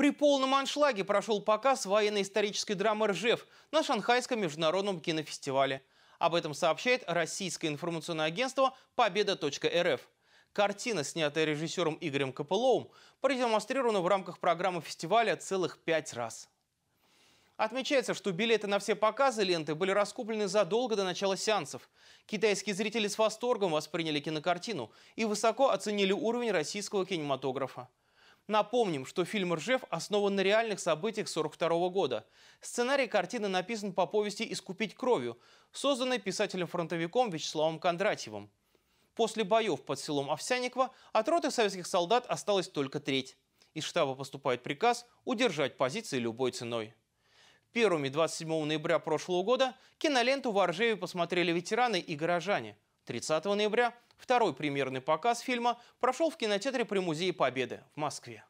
При полном аншлаге прошел показ военно-исторической драмы «Ржев» на Шанхайском международном кинофестивале. Об этом сообщает российское информационное агентство «Победа.рф». Картина, снятая режиссером Игорем Копыловым, продемонстрирована в рамках программы фестиваля целых пять раз. Отмечается, что билеты на все показы ленты были раскуплены задолго до начала сеансов. Китайские зрители с восторгом восприняли кинокартину и высоко оценили уровень российского кинематографа. Напомним, что фильм «Ржев» основан на реальных событиях 1942 года. Сценарий картины написан по повести «Искупить кровью», созданной писателем-фронтовиком Вячеславом Кондратьевым. После боев под селом Овсяникова от роты советских солдат осталась только треть. Из штаба поступает приказ удержать позиции любой ценой. Первыми 27 ноября прошлого года киноленту в Оржеве посмотрели ветераны и горожане – 30 ноября второй премьерный показ фильма прошел в кинотеатре при Музее Победы в Москве.